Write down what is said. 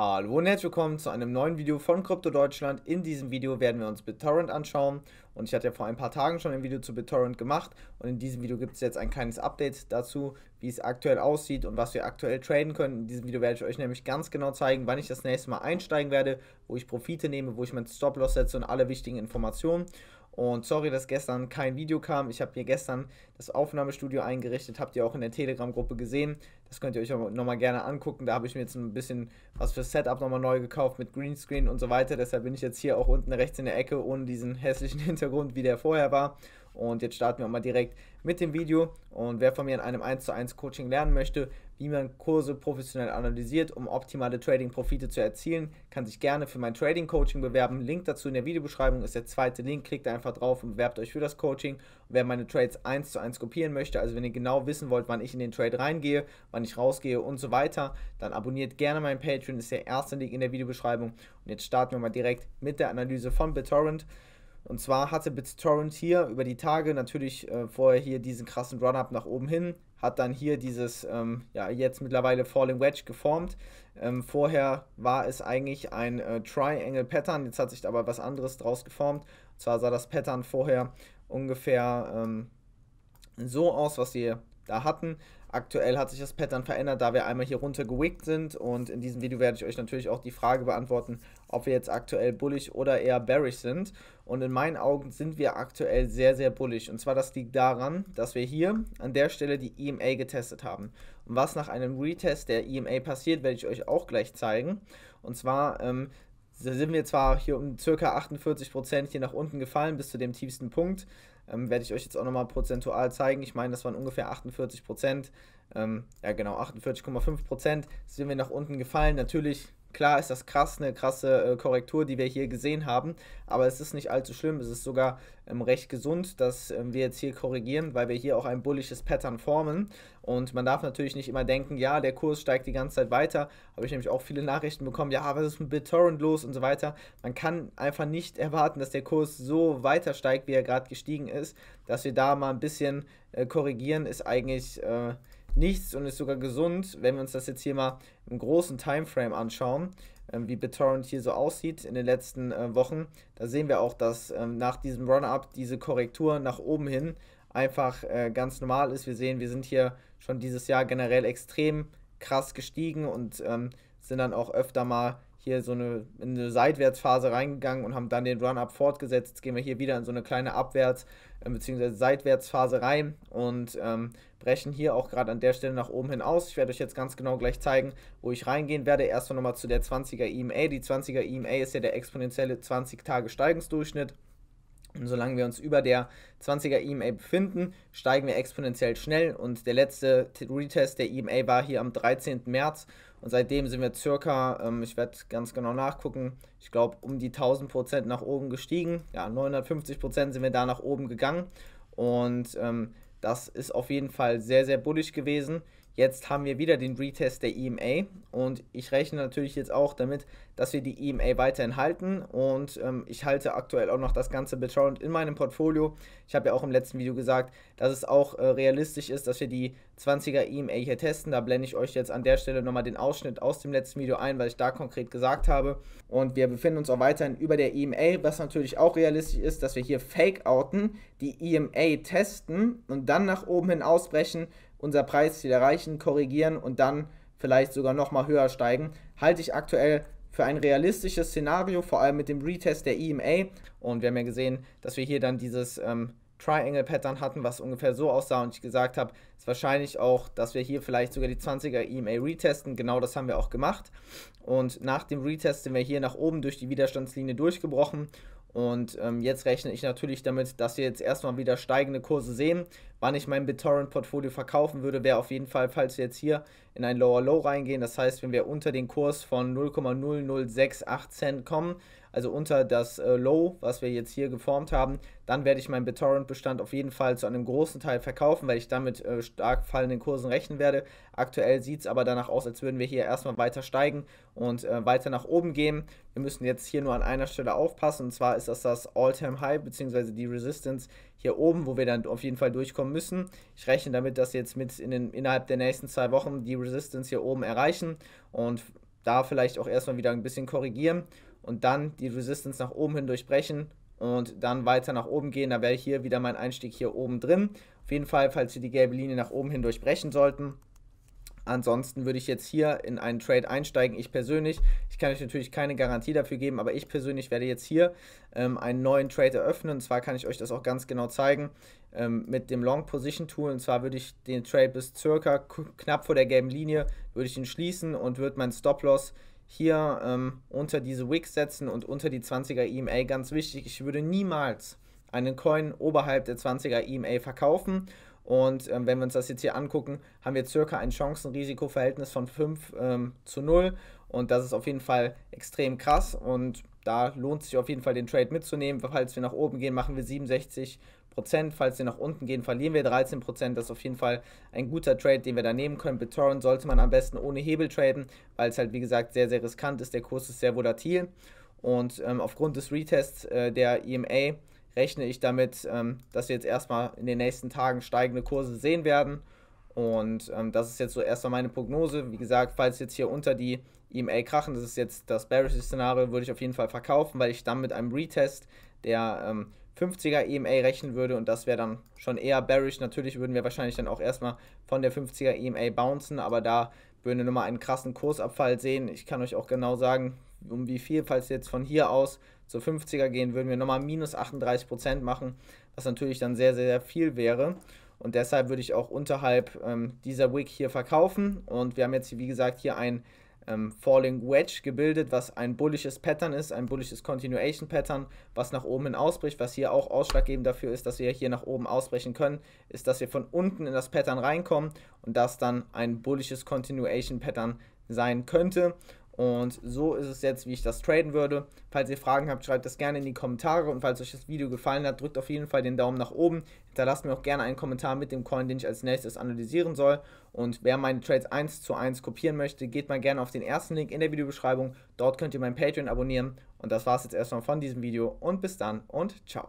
Hallo und herzlich willkommen zu einem neuen Video von Krypto Deutschland. In diesem Video werden wir uns BitTorrent anschauen und ich hatte ja vor ein paar Tagen schon ein Video zu BitTorrent gemacht und in diesem Video gibt es jetzt ein kleines Update dazu, wie es aktuell aussieht und was wir aktuell traden können. In diesem Video werde ich euch nämlich ganz genau zeigen, wann ich das nächste Mal einsteigen werde, wo ich Profite nehme, wo ich meinen Stop-Loss setze und alle wichtigen Informationen. Und sorry, dass gestern kein Video kam. Ich habe mir gestern das Aufnahmestudio eingerichtet, habt ihr auch in der Telegram-Gruppe gesehen. Das könnt ihr euch auch nochmal gerne angucken. Da habe ich mir jetzt ein bisschen was für Setup nochmal neu gekauft mit Greenscreen und so weiter. Deshalb bin ich jetzt hier auch unten rechts in der Ecke ohne diesen hässlichen Hintergrund, wie der vorher war. Und jetzt starten wir auch mal direkt mit dem Video. Und wer von mir in einem 1 zu 1 Coaching lernen möchte, wie man Kurse professionell analysiert, um optimale Trading-Profite zu erzielen, kann sich gerne für mein Trading-Coaching bewerben. Link dazu in der Videobeschreibung ist der zweite Link. Klickt einfach drauf und bewerbt euch für das Coaching. Und wer meine Trades 1 zu 1 kopieren möchte, also wenn ihr genau wissen wollt, wann ich in den Trade reingehe, wann ich rausgehe und so weiter, dann abonniert gerne meinen Patreon. Ist der erste Link in der Videobeschreibung. Und jetzt starten wir mal direkt mit der Analyse von BitTorrent. Und zwar hatte BitTorrent hier über die Tage natürlich äh, vorher hier diesen krassen Run-Up nach oben hin, hat dann hier dieses, ähm, ja, jetzt mittlerweile Falling Wedge geformt. Ähm, vorher war es eigentlich ein äh, Triangle Pattern, jetzt hat sich aber was anderes draus geformt. Und zwar sah das Pattern vorher ungefähr ähm, so aus, was ihr da hatten. Aktuell hat sich das Pattern verändert, da wir einmal hier runter gewickt sind und in diesem Video werde ich euch natürlich auch die Frage beantworten, ob wir jetzt aktuell bullish oder eher bearish sind. Und in meinen Augen sind wir aktuell sehr, sehr bullish. Und zwar das liegt daran, dass wir hier an der Stelle die EMA getestet haben. Und was nach einem Retest der EMA passiert, werde ich euch auch gleich zeigen. Und zwar ähm, da sind wir zwar hier um circa 48 hier nach unten gefallen bis zu dem tiefsten Punkt. Ähm, Werde ich euch jetzt auch nochmal prozentual zeigen. Ich meine, das waren ungefähr 48 Ähm, ja, genau, 48,5 sind wir nach unten gefallen. Natürlich Klar ist das krass, eine krasse äh, Korrektur, die wir hier gesehen haben, aber es ist nicht allzu schlimm. Es ist sogar ähm, recht gesund, dass ähm, wir jetzt hier korrigieren, weil wir hier auch ein bullisches Pattern formen. Und man darf natürlich nicht immer denken, ja, der Kurs steigt die ganze Zeit weiter. Habe ich nämlich auch viele Nachrichten bekommen, ja, was ist mit BitTorrent los und so weiter. Man kann einfach nicht erwarten, dass der Kurs so weiter steigt, wie er gerade gestiegen ist. Dass wir da mal ein bisschen äh, korrigieren, ist eigentlich. Äh, nichts und ist sogar gesund, wenn wir uns das jetzt hier mal im großen Timeframe anschauen, ähm, wie BitTorrent hier so aussieht in den letzten äh, Wochen. Da sehen wir auch, dass ähm, nach diesem Run-Up diese Korrektur nach oben hin einfach äh, ganz normal ist. Wir sehen, wir sind hier schon dieses Jahr generell extrem krass gestiegen und ähm, sind dann auch öfter mal hier so eine, in eine Seitwärtsphase reingegangen und haben dann den Run-Up fortgesetzt. Jetzt gehen wir hier wieder in so eine kleine Abwärts- äh, bzw. Seitwärtsphase rein und ähm, brechen hier auch gerade an der Stelle nach oben hin aus. Ich werde euch jetzt ganz genau gleich zeigen, wo ich reingehen werde. Erstmal nochmal zu der 20er EMA. Die 20er EMA ist ja der exponentielle 20-Tage-Steigungsdurchschnitt. Und solange wir uns über der 20er EMA befinden, steigen wir exponentiell schnell. Und der letzte Retest der EMA war hier am 13. März. Und seitdem sind wir circa, ähm, ich werde ganz genau nachgucken, ich glaube um die 1000% nach oben gestiegen. Ja, 950% sind wir da nach oben gegangen. Und ähm, das ist auf jeden Fall sehr, sehr bullig gewesen. Jetzt haben wir wieder den Retest der EMA und ich rechne natürlich jetzt auch damit, dass wir die EMA weiterhin halten und ähm, ich halte aktuell auch noch das ganze Betrauend in meinem Portfolio. Ich habe ja auch im letzten Video gesagt, dass es auch äh, realistisch ist, dass wir die 20er EMA hier testen. Da blende ich euch jetzt an der Stelle nochmal den Ausschnitt aus dem letzten Video ein, weil ich da konkret gesagt habe. Und wir befinden uns auch weiterhin über der EMA, was natürlich auch realistisch ist, dass wir hier Fake-Outen, die EMA testen und dann nach oben hin ausbrechen unser Preisziel erreichen, korrigieren und dann vielleicht sogar nochmal höher steigen. Halte ich aktuell für ein realistisches Szenario, vor allem mit dem Retest der EMA. Und wir haben ja gesehen, dass wir hier dann dieses ähm, Triangle Pattern hatten, was ungefähr so aussah und ich gesagt habe, es ist wahrscheinlich auch, dass wir hier vielleicht sogar die 20er EMA retesten. Genau das haben wir auch gemacht. Und nach dem Retest sind wir hier nach oben durch die Widerstandslinie durchgebrochen und ähm, jetzt rechne ich natürlich damit, dass wir jetzt erstmal wieder steigende Kurse sehen. Wann ich mein BitTorrent-Portfolio verkaufen würde, wäre auf jeden Fall, falls wir jetzt hier in ein Lower Low reingehen. Das heißt, wenn wir unter den Kurs von 0,0068 Cent kommen, also unter das äh, Low, was wir jetzt hier geformt haben, dann werde ich meinen BitTorrent-Bestand auf jeden Fall zu einem großen Teil verkaufen, weil ich damit äh, stark fallenden Kursen rechnen werde. Aktuell sieht es aber danach aus, als würden wir hier erstmal weiter steigen und äh, weiter nach oben gehen. Wir müssen jetzt hier nur an einer Stelle aufpassen und zwar ist das das All-Time-High bzw. die Resistance hier oben, wo wir dann auf jeden Fall durchkommen müssen. Ich rechne damit, dass wir jetzt mit in den, innerhalb der nächsten zwei Wochen die Resistance hier oben erreichen und da vielleicht auch erstmal wieder ein bisschen korrigieren und dann die Resistance nach oben hin durchbrechen und dann weiter nach oben gehen. Da wäre hier wieder mein Einstieg hier oben drin. Auf jeden Fall, falls wir die gelbe Linie nach oben hin durchbrechen sollten. Ansonsten würde ich jetzt hier in einen Trade einsteigen. Ich persönlich, ich kann euch natürlich keine Garantie dafür geben, aber ich persönlich werde jetzt hier ähm, einen neuen Trade eröffnen. Und zwar kann ich euch das auch ganz genau zeigen ähm, mit dem Long Position Tool. Und zwar würde ich den Trade bis circa knapp vor der gelben Linie, würde ich ihn schließen und würde meinen Stop Loss hier ähm, unter diese Wicks setzen und unter die 20er EMA. Ganz wichtig, ich würde niemals einen Coin oberhalb der 20er EMA verkaufen. Und ähm, wenn wir uns das jetzt hier angucken, haben wir circa ein Chancen-Risiko-Verhältnis von 5 ähm, zu 0. Und das ist auf jeden Fall extrem krass. Und da lohnt sich auf jeden Fall den Trade mitzunehmen. Falls wir nach oben gehen, machen wir 67 Prozent. Falls wir nach unten gehen, verlieren wir 13 Prozent. Das ist auf jeden Fall ein guter Trade, den wir da nehmen können. BitTorrent sollte man am besten ohne Hebel traden, weil es halt wie gesagt sehr, sehr riskant ist. Der Kurs ist sehr volatil und ähm, aufgrund des Retests äh, der EMA rechne ich damit, ähm, dass wir jetzt erstmal in den nächsten Tagen steigende Kurse sehen werden. Und ähm, das ist jetzt so erstmal meine Prognose. Wie gesagt, falls jetzt hier unter die EMA krachen, das ist jetzt das bearish-Szenario, würde ich auf jeden Fall verkaufen, weil ich dann mit einem Retest der ähm, 50er EMA rechnen würde und das wäre dann schon eher bearish. Natürlich würden wir wahrscheinlich dann auch erstmal von der 50er EMA bouncen, aber da würden wir nochmal einen krassen Kursabfall sehen. Ich kann euch auch genau sagen, um wie viel, falls jetzt von hier aus zur 50er gehen, würden wir nochmal minus 38% machen, was natürlich dann sehr, sehr, sehr viel wäre. Und deshalb würde ich auch unterhalb ähm, dieser Wick hier verkaufen. Und wir haben jetzt, wie gesagt, hier ein ähm, Falling Wedge gebildet, was ein bullisches Pattern ist, ein bullisches Continuation Pattern, was nach oben hin ausbricht. Was hier auch ausschlaggebend dafür ist, dass wir hier nach oben ausbrechen können, ist, dass wir von unten in das Pattern reinkommen und das dann ein bullisches Continuation Pattern sein könnte. Und so ist es jetzt, wie ich das traden würde. Falls ihr Fragen habt, schreibt das gerne in die Kommentare. Und falls euch das Video gefallen hat, drückt auf jeden Fall den Daumen nach oben. Hinterlasst mir auch gerne einen Kommentar mit dem Coin, den ich als nächstes analysieren soll. Und wer meine Trades 1 zu 1 kopieren möchte, geht mal gerne auf den ersten Link in der Videobeschreibung. Dort könnt ihr mein Patreon abonnieren. Und das war es jetzt erstmal von diesem Video. Und bis dann und ciao.